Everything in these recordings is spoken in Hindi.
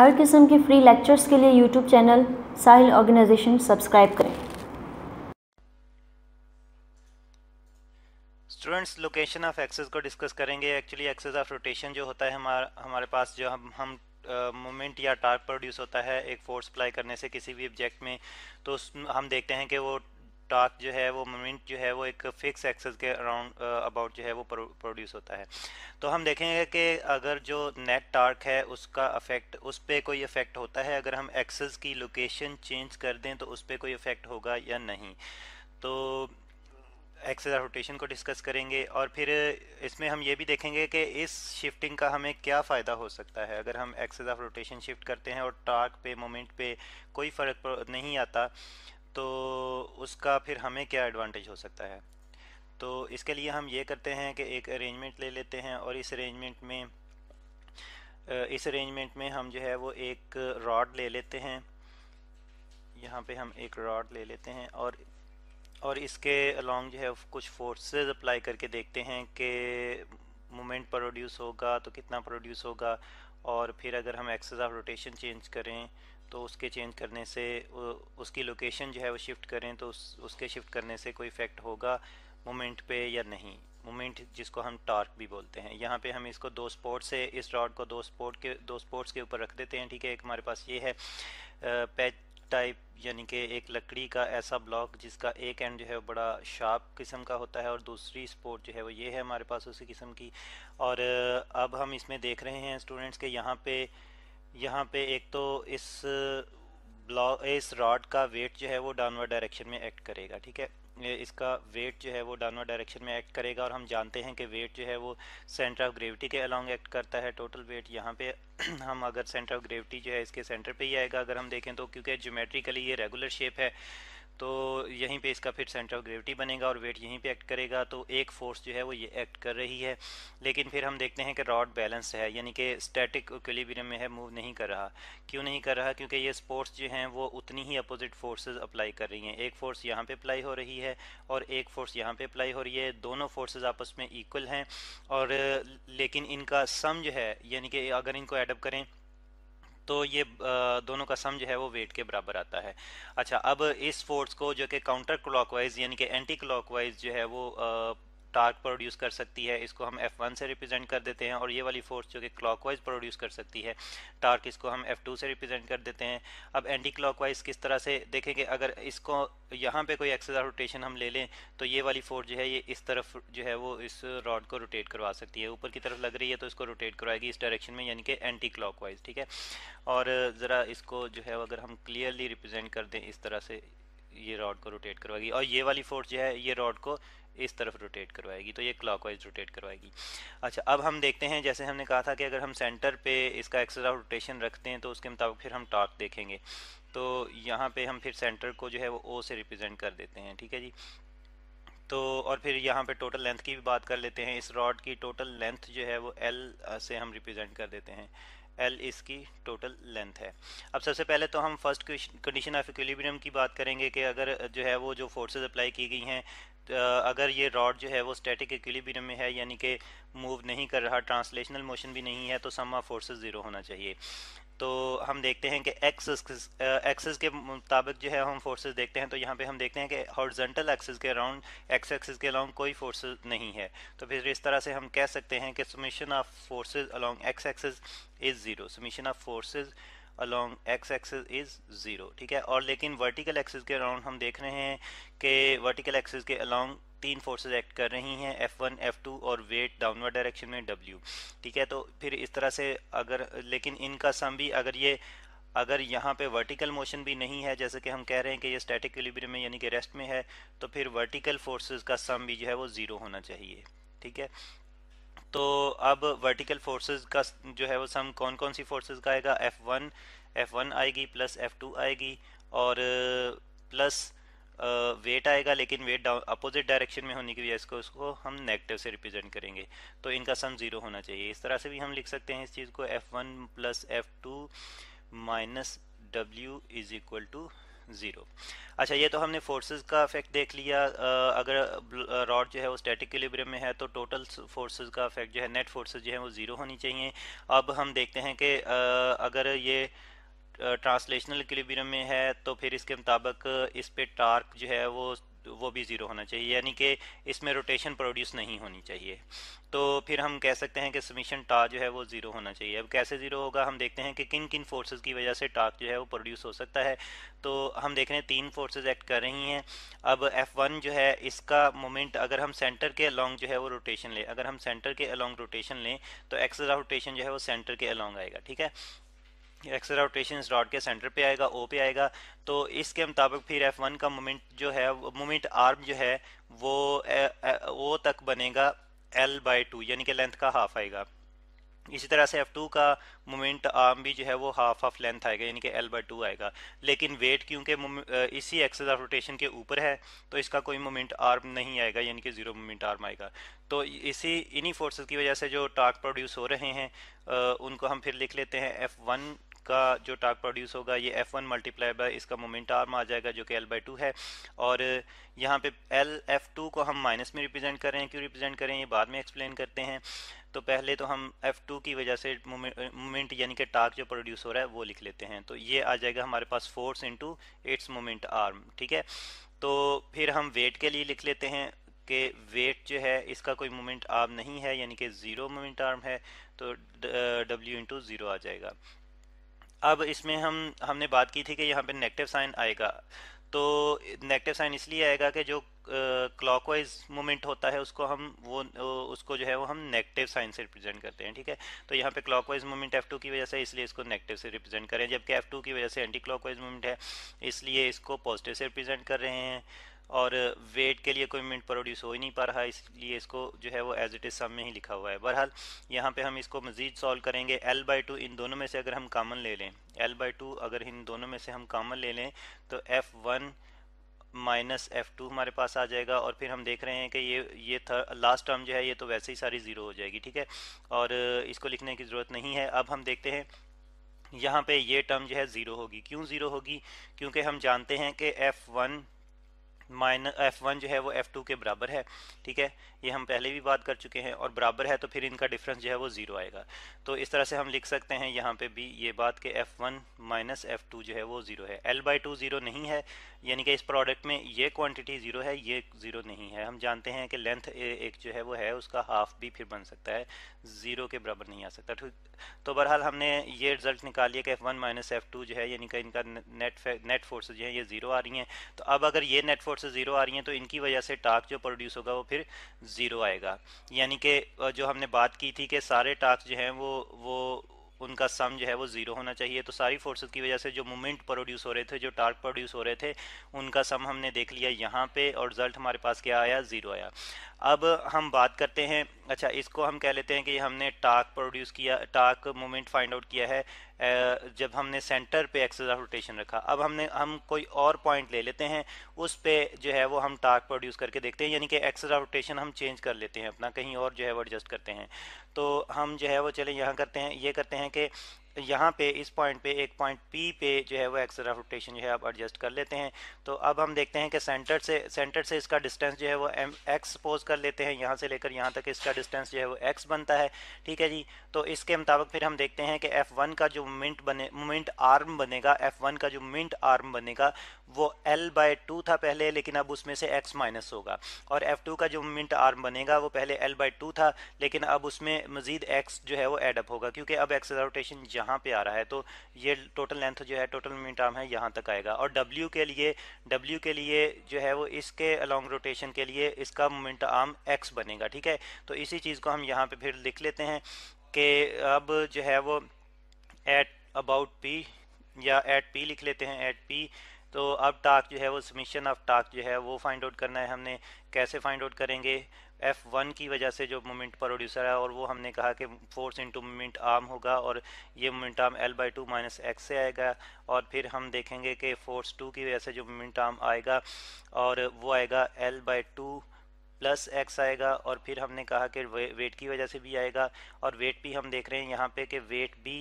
हर किस्म के फ्री लेक्चर्स के लिए YouTube channel Sahil organisation subscribe करें स्टूडेंट्स लोकेशन ऑफ एक्सेस को डिस्कस करेंगे एक्चुअली एक्सेस ऑफ रोटेशन जो होता है हमार, हमारे पास जो हम हम मोमेंट uh, या टार्क प्रोड्यूस होता है एक फोर्स अप्लाई करने से किसी भी ऑब्जेक्ट में तो हम देखते हैं कि वो टॉर्क जो है वो मोमेंट जो है वो एक फिक्स एक्सेस के अराउंड अबाउट uh, जो है वो प्रोड्यूस होता है तो हम देखेंगे कि अगर जो नेट टॉर्क है उसका अफेक्ट उस पर कोई इफेक्ट होता है अगर हम एक्सेस की लोकेशन चेंज कर दें तो उस पर कोई इफेक्ट होगा या नहीं तो एक्सेस रोटेशन को डिस्कस करेंगे और फिर इसमें हम ये भी देखेंगे कि इस शिफ्टिंग का हमें क्या फ़ायदा हो सकता है अगर हम एक्सेस ऑफ रोटेशन शिफ्ट करते हैं और टार्क पे मोमेंट पे कोई फ़र्क नहीं आता तो उसका फिर हमें क्या एडवांटेज हो सकता है तो इसके लिए हम ये करते हैं कि एक अरेंजमेंट ले लेते हैं और इस अरेंजमेंट में इस अरेंजमेंट में हम जो है वो एक रॉड ले लेते हैं यहाँ पे हम एक रॉड ले लेते हैं और और इसके अलॉन्ग जो है कुछ फोर्सेस अप्लाई करके देखते हैं कि मोमेंट प्रोड्यूस होगा तो कितना प्रोड्यूस होगा और फिर अगर हम एक्सेस ऑफ रोटेशन चेंज करें तो उसके चेंज करने से उसकी लोकेशन जो है वो शिफ्ट करें तो उस, उसके शिफ्ट करने से कोई इफ़ेक्ट होगा मोमेंट पे या नहीं मोमेंट जिसको हम टार्क भी बोलते हैं यहाँ पे हम इसको दो स्पोर्ट से इस रॉड को दो स्पोर्ट के दो स्पोर्ट्स के ऊपर रख देते हैं ठीक है एक हमारे पास ये है पैच टाइप यानी कि एक लकड़ी का ऐसा ब्लॉक जिसका एक एंड जो है वो बड़ा शार्प किस्म का होता है और दूसरी स्पोर्ट जो है वो ये है हमारे पास उसी किस्म की और अब हम इसमें देख रहे हैं स्टूडेंट्स के यहाँ पर यहाँ पे एक तो इस ब्लॉक इस रॉड का वेट जो है वो डाउनवर्ड डायरेक्शन में एक्ट करेगा ठीक है इसका वेट जो है वो डाउनवर्ड डायरेक्शन में एक्ट करेगा और हम जानते हैं कि वेट जो है वो सेंटर ऑफ ग्रेविटी के अलॉन्ग एक्ट करता है टोटल वेट यहाँ पे हम अगर सेंटर ऑफ ग्रेविटी जो है इसके सेंटर पे ही आएगा अगर हम देखें तो क्योंकि जोमेट्रिकली ये रेगुलर शेप है तो यहीं पे इसका फिर सेंटर ऑफ ग्रेविटी बनेगा और वेट यहीं पे एक्ट करेगा तो एक फोर्स जो है वो ये एक्ट कर रही है लेकिन फिर हम देखते हैं कि रॉड बैलेंस है यानी कि स्टैटिक इक्विलिब्रियम में है मूव नहीं कर रहा क्यों नहीं कर रहा क्योंकि ये स्पोर्ट्स जो हैं वो उतनी ही अपोजिट फोर्सेज अप्लाई कर रही हैं एक फोर्स यहाँ पर अप्लाई हो रही है और एक फोर्स यहाँ पर अप्लाई हो रही है दोनों फोर्सेज आपस में इक्वल हैं और लेकिन इनका सम जो है यानी कि अगर इनको एडअप करें तो ये दोनों का सम जो है वो वेट के बराबर आता है अच्छा अब इस फोर्स को जो कि काउंटर क्लॉकवाइज यानी कि एंटी क्लॉकवाइज जो है वो टार्क प्रोड्यूस कर सकती है इसको हम F1 से रिप्रेजेंट कर देते हैं और ये वाली फोर्स जो कि क्लॉकवाइज प्रोड्यूस कर सकती है टार्क इसको हम F2 से रिप्रेजेंट कर देते हैं अब एंटी क्लॉकवाइज किस तरह से देखेंगे अगर इसको यहाँ पे कोई एक्सेस रोटेशन हम ले लें तो ये वाली फोर्स जो है ये इस तरफ जो है वो इस रॉड को रोटेट करवा सकती है ऊपर की तरफ लग रही है तो इसको रोटेट करवाएगी इस डायरेक्शन में यानी कि एंटी वाइज ठीक है और ज़रा इसको जो है अगर हम क्लियरली रिप्रेजेंट कर दें इस तरह से ये रॉड को रोटेट करवाएगी और ये वाली फोर्स जो है ये रॉड को इस तरफ रोटेट करवाएगी तो ये क्लॉकवाइज रोटेट करवाएगी अच्छा अब हम देखते हैं जैसे हमने कहा था कि अगर हम सेंटर पे इसका एक्सेस ऑफ रोटेशन रखते हैं तो उसके मुताबिक फिर हम टॉर्क देखेंगे तो यहाँ पे हम फिर सेंटर को जो है वो ओ से रिप्रेजेंट कर देते हैं ठीक है जी तो और फिर यहाँ पे टोटल लेंथ की भी बात कर लेते हैं इस रॉड की टोटल लेंथ जो है वो एल से हम रिप्रेजेंट कर देते हैं एल इसकी टोटल लेंथ है अब सबसे पहले तो हम फर्स्ट कंडीशन ऑफ इक्विलिब्रियम की बात करेंगे कि अगर जो है वो जो फोर्सेस अप्लाई की गई हैं अगर ये रॉड जो है वो स्टैटिक इक्विलिब्रियम में है यानी कि मूव नहीं कर रहा ट्रांसलेशनल मोशन भी नहीं है तो सम ऑफ फोर्सेस ज़ीरो होना चाहिए तो हम देखते हैं कि एक्सेस एक्सेस के मुताबिक जो है हम फोर्सेस देखते हैं तो यहाँ पे हम देखते हैं कि हॉर्जेंटल एक्सेस के अराउंड एक्स एक्सेस के अलाउंग कोई फोर्सेस नहीं है तो फिर इस तरह से हम कह सकते हैं कि summation of forces along x axis is zero summation of forces along x axis is zero ठीक है और लेकिन वर्टिकल एक्सेस के अराउंड हम देख रहे हैं कि वर्टिकल एक्सेस के अलॉन्ग तीन फोर्सेज एक्ट कर रही हैं F1, F2 और वेट डाउनवर्ड डायरेक्शन में W ठीक है तो फिर इस तरह से अगर लेकिन इनका सम भी अगर ये अगर यहाँ पे वर्टिकल मोशन भी नहीं है जैसे कि हम कह रहे हैं कि ये स्टैटिक इक्विलिब्रियम में यानी कि रेस्ट में है तो फिर वर्टिकल फोर्सेस का सम भी जो है वो ज़ीरो होना चाहिए ठीक है तो अब वर्टिकल फोर्सेस का जो है वो सम कौन कौन सी फोर्सेस का आएगा एफ वन आएगी प्लस टू आएगी और प्लस वेट आएगा लेकिन वेट डाउन अपोजिट डायरेक्शन में होने की वजह से उसको हम नेगेटिव से रिप्रेजेंट करेंगे तो इनका सम जीरो होना चाहिए इस तरह से भी हम लिख सकते हैं इस चीज़ को F one plus F two minus W is equal to zero अच्छा ये तो हमने फोर्सेस का इफेक्ट देख लिया अगर रॉड जो है वो स्टैटिक इक्विलिब्रियम में है तो टोटल फोर्सेस का इफेक्ट जो है नेट फोर्सेस जो है वो ज़ीरो होनी चाहिए अब हम देखते हैं कि अगर ये ट्रांसलेशनल इक्विलिब्रियम में है तो फिर इसके मुताबिक इस पे टार्क जो है वो वो भी ज़ीरो होना चाहिए यानी कि इसमें रोटेशन प्रोड्यूस नहीं होनी चाहिए तो फिर हम कह सकते हैं कि समीशन टार्क जो है वो ज़ीरो होना चाहिए अब कैसे ज़ीरो होगा हम देखते हैं कि किन किन फोर्सेस की वजह से टार्क जो है वो प्रोड्यूस हो सकता है तो हम देख रहे हैं तीन फोर्सेस एक्ट कर रही हैं अब वन जो है इसका मोमेंट अगर हम सेंटर के अलॉन्ग जो है वो रोटेशन लें अगर हम सेंटर के अलॉन्ग रोटेशन लें तो एक्सरा रोटेशन जो है वो सेंटर के अलॉन्ग आएगा ठीक है एक्स रोटेशन डॉट के सेंटर पे आएगा ओ पे आएगा तो इसके मुताबिक फिर एफ वन का मोमेंट जो है मोमेंट आर्म जो है वो ओ तक बनेगा एल बाई टू यानी कि लेंथ का हाफ आएगा इसी तरह से एफ टू का मोमेंट आर्म भी जो है वो हाफ ऑफ लेंथ आएगा यानी कि एल बाई टू आएगा लेकिन वेट क्योंकि इसी एक्सेस ऑफ रोटेशन के ऊपर है तो इसका कोई मोमेंट आर्म नहीं आएगा यानी कि ज़ीरो मोमेंट आर्म आएगा तो इसी इन्हीं फोर्सेस की वजह से जो टार्क प्रोड्यूस हो रहे हैं उनको हम फिर लिख लेते हैं एफ वन का जो टाक प्रोड्यूस होगा ये एफ वन मल्टीप्लाई बाय इसका मोमेंट आर्म आ जाएगा जो कि एल बाई टू है और यहाँ पे एल एफ टू को हम माइनस में रिप्रेजेंट कर रहे हैं क्यों रिप्रेजेंट कर रहे हैं ये बाद में एक्सप्लेन करते हैं तो पहले तो हम एफ टू की वजह से मोमेंट यानी कि टाक जो प्रोड्यूस हो रहा है वो लिख लेते हैं तो ये आ जाएगा हमारे पास force into its moment arm ठीक है तो फिर हम वेट के लिए लिख लेते हैं कि वेट जो है इसका कोई मोमेंट आर्म नहीं है यानी कि ज़ीरो मोमेंट आर्म है तो डब्ल्यू इंटू ज़ीरो आ जाएगा अब इसमें हम हमने बात की थी कि यहाँ पे नेगेटिव साइन आएगा तो नेगेटिव साइन इसलिए आएगा कि जो क्लॉकवाइज मोमेंट होता है उसको हम वो उसको जो है वो हम नेगेटिव साइन से रिप्रेजेंट करते हैं ठीक है तो यहाँ पे क्लॉकवाइज मोमेंट एफ टू की वजह से इसलिए इसको नेगेटिव से रिप्रेजेंट कर रहे हैं जबकि एफ टू की वजह से एंटी क्लॉकवाइज मोमेंट है इसलिए इसको पॉजिटिव से रिप्रेजेंट कर रहे हैं और वेट के लिए कोई मिनट प्रोड्यूस हो ही नहीं पा रहा इसलिए इसको जो है वो एज इट इज़ सम में ही लिखा हुआ है बहरहाल यहाँ पे हम इसको मज़ीद सॉल्व करेंगे एल बाई टू इन दोनों में से अगर हम कामन ले लें एल बाई टू अगर इन दोनों में से हम कामन ले लें तो F one minus F two हमारे पास आ जाएगा और फिर हम देख रहे हैं कि ये ये लास्ट टर्म जो है ये तो वैसे ही सारी ज़ीरो हो जाएगी ठीक है और इसको लिखने की ज़रूरत नहीं है अब हम देखते हैं यहाँ पे ये टर्म जो है ज़ीरो होगी क्यों ज़ीरो होगी क्योंकि हम जानते हैं कि F one minus F one जो है वो एफ टू के बराबर है ठीक है ये हम पहले भी बात कर चुके हैं और बराबर है तो फिर इनका डिफरेंस जो है वो ज़ीरो आएगा तो इस तरह से हम लिख सकते हैं यहाँ पे भी ये बात कि F one minus F two जो है वो ज़ीरो है एल बाई टू ज़ीरो नहीं है यानी कि इस प्रोडक्ट में ये क्वान्टिटी ज़ीरो है ये ज़ीरो नहीं है हम जानते हैं कि लेंथ एक जो है वो है उसका हाफ भी फिर बन सकता है ज़ीरो के बराबर नहीं आ सकता ठीक तो बहरहाल हमने ये रिजल्ट निकाल लिया कि F one minus F two जो है यानी कि इनका नेट नेट फोर्स जो है ये ज़ीरो आ रही हैं तो अब अगर ये नेट फोर्स से ज़ीरो आ रही हैं तो इनकी वजह से टास्क जो प्रोड्यूस होगा वो फिर ज़ीरो आएगा यानी कि जो हमने बात की थी कि सारे टास्क जो हैं वो वो उनका सम जो है वो ज़ीरो होना चाहिए तो सारी फोर्सेस की वजह से जो मोमेंट प्रोड्यूस हो रहे थे जो टार्क प्रोड्यूस हो रहे थे उनका सम हमने देख लिया यहाँ पे और रिज़ल्ट हमारे पास क्या आया ज़ीरो आया अब हम बात करते हैं अच्छा इसको हम कह लेते हैं कि हमने टाक प्रोड्यूस किया टाक मोमेंट फाइंड आउट किया है जब हमने सेंटर पे ऑफ रोटेशन रखा अब हमने हम कोई और पॉइंट ले लेते हैं उस पे जो है वो हम टाक प्रोड्यूस करके देखते हैं यानी कि ऑफ रोटेशन हम चेंज कर लेते हैं अपना कहीं और जो है वो एडजस्ट करते हैं तो हम जो है वो चले यहाँ करते हैं ये करते हैं कि यहाँ पे इस पॉइंट पे एक पॉइंट पी पे जो है वो एक्सरा रोटेशन जो है आप एडजस्ट कर लेते हैं तो अब हम देखते हैं कि सेंटर से सेंटर से इसका डिस्टेंस जो है वो एम एक्स सपोज कर लेते हैं यहाँ से लेकर यहाँ तक इसका डिस्टेंस जो है वो एक्स बनता है ठीक है जी तो इसके मुताबिक फिर हम देखते हैं कि एफ़ वन का जो मिनट बने मिनट आर्म बनेगा एफ़ वन का जो मिनट आर्म बनेगा वो एल बाय टू था पहले लेकिन अब उसमें से एक्स माइनस होगा और एफ़ टू का जो मिनट आर्म बनेगा वो पहले एल बाय टू था लेकिन अब उसमें मज़ीद एक्स जो है वो एडअप होगा क्योंकि अब एक्सरा रोटेशन यहाँ पे आ रहा है तो ये टोटल लेंथ जो है टोटल मोमेंट आर्म है यहाँ तक आएगा और W के लिए W के लिए जो है वो इसके अलॉन्ग रोटेशन के लिए इसका मोमेंट आर्म एक्स बनेगा ठीक है तो इसी चीज़ को हम यहाँ पे फिर लिख लेते हैं कि अब जो है वो एट अबाउट पी या एट पी लिख लेते हैं एट पी तो अब टास्क जो है वो सबमिशन ऑफ टास्क जो है वो फाइंड आउट करना है हमने कैसे फाइंड आउट करेंगे एफ़ वन की वजह से जो मोमेंट प्रोड्यूसर है और वो हमने कहा कि फोर्स इंटू मोमेंट आर्म होगा और ये moment arm L by two minus x से आएगा और फिर हम देखेंगे कि फोर्स टू की वजह से जो मोमेंट आर्म आएगा और वो आएगा L by two plus x आएगा और फिर हमने कहा कि वेट की वजह से भी आएगा और वेट भी हम देख रहे हैं यहाँ पे कि वेट भी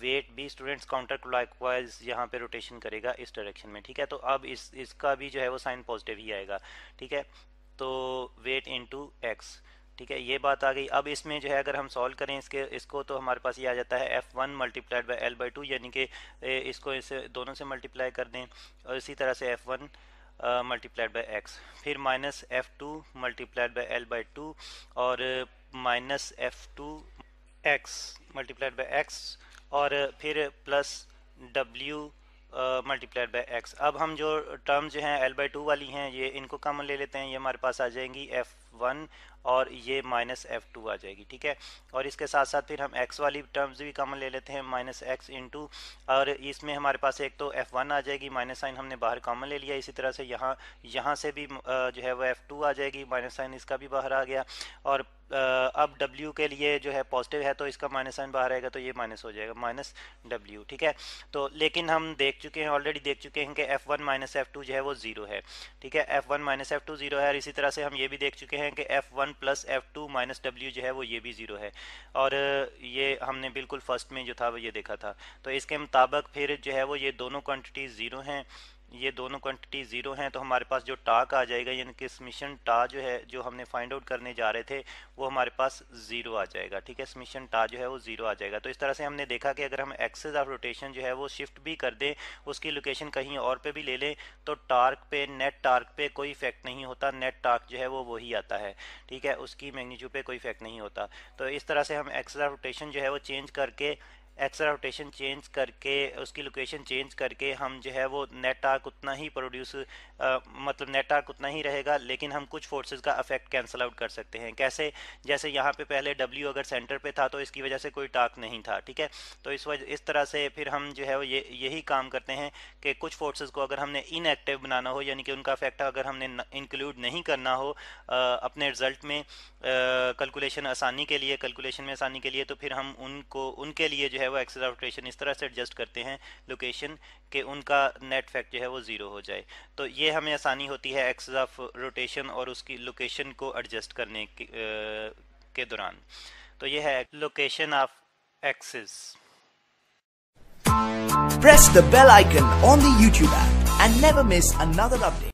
वेट भी स्टूडेंट्स काउंटर वाइज यहाँ पे रोटेशन करेगा इस डायरेक्शन में ठीक है तो अब इस इसका भी जो है वो साइन पॉजिटिव ही आएगा ठीक है तो वेट टू एक्स ठीक है ये बात आ गई अब इसमें जो है अगर हम सॉल्व करें इसके इसको तो हमारे पास ये आ जाता है F one multiplied by L by two यानी कि इसको इसे दोनों से मल्टीप्लाई कर दें और इसी तरह से F one multiplied by x फिर minus F two multiplied by L by two और minus F two x multiplied by x और uh, फिर plus W multiplied by x अब हम जो टर्म जो हैं एल बाई टू वाली हैं ये इनको कॉमन ले लेते हैं ये हमारे पास आ जाएंगी एफ वन और ये माइनस एफ टू आ जाएगी ठीक है और इसके साथ साथ फिर हम एक्स वाली टर्म्स भी कॉमन ले लेते हैं माइनस एक्स इंटू और इसमें हमारे पास एक तो एफ वन आ जाएगी माइनस साइन हमने बाहर कॉमन ले लिया इसी तरह से यहाँ यहाँ से भी जो है वो एफ टू आ जाएगी माइनस साइन इसका भी बाहर आ गया और अब W के लिए जो है पॉजिटिव है तो इसका माइनस साइन बाहर आएगा तो ये माइनस हो जाएगा माइनस W ठीक है तो लेकिन हम देख चुके हैं ऑलरेडी देख चुके हैं कि F1 वन माइनस एफ जो है वो ज़ीरो है ठीक है F1 one minus F zero है और इसी तरह से हम ये भी देख चुके हैं कि F1 one plus F two minus W जो है वो ये भी ज़ीरो है और ये हमने बिल्कुल फर्स्ट में जो था वो ये देखा था तो इसके मुताबिक फिर जो है वो ये दोनों क्वान्टिटीज़ ज़ीरो हैं ये दोनों क्वांटिटी ज़ीरो हैं तो हमारे पास जो टाक आ जाएगा यानी कि स्मिशन टा जो है जो हमने फाइंड आउट करने जा रहे थे वो हमारे पास ज़ीरो आ जाएगा ठीक है स्मिशन टा जो है वो ज़ीरो आ जाएगा तो इस तरह से हमने देखा कि अगर हम एक्सेस ऑफ रोटेशन जो है वो शिफ्ट भी कर दें उसकी लोकेशन कहीं और पे भी ले लें तो टार्क पे नेट टार्क पे कोई इफेक्ट नहीं होता नेट टार्क जो है वो वही आता है ठीक है उसकी मैग्नीट्यूड पे कोई इफेक्ट नहीं होता तो इस तरह से हम एक्सेस ऑफ रोटेशन जो है वो चेंज करके एक्सरा रोटेशन चेंज करके उसकी लोकेशन चेंज करके हम जो है वो नेट आर्क उतना ही प्रोड्यूस मतलब नेट आर्क उतना ही रहेगा लेकिन हम कुछ फोर्सेस का अफेक्ट कैंसिल आउट कर सकते हैं कैसे जैसे यहाँ पे पहले डब्ल्यू अगर सेंटर पे था तो इसकी वजह से कोई टाक नहीं था ठीक है तो इस वजह इस तरह से फिर हम जो है वो ये यही काम करते हैं कि कुछ फोर्सेज को अगर हमने इनएक्टिव बनाना हो यानी कि उनका अफेक्ट अगर हमने इंक्लूड नहीं करना हो आ, अपने रिजल्ट में कैलकुलेशन आसानी के लिए कैलकुलेशन में आसानी के लिए तो फिर हम उनको उनके लिए जो है वो एक्सेस ऑफ रोटेशन इस तरह से एडजस्ट करते हैं लोकेशन के उनका नेट फैक्ट जो है वो ज़ीरो हो जाए तो ये हमें आसानी होती है एक्सेस ऑफ रोटेशन और उसकी लोकेशन को एडजस्ट करने के, के दौरान तो ये है location of axis Press the bell icon on the YouTube app and never miss another update.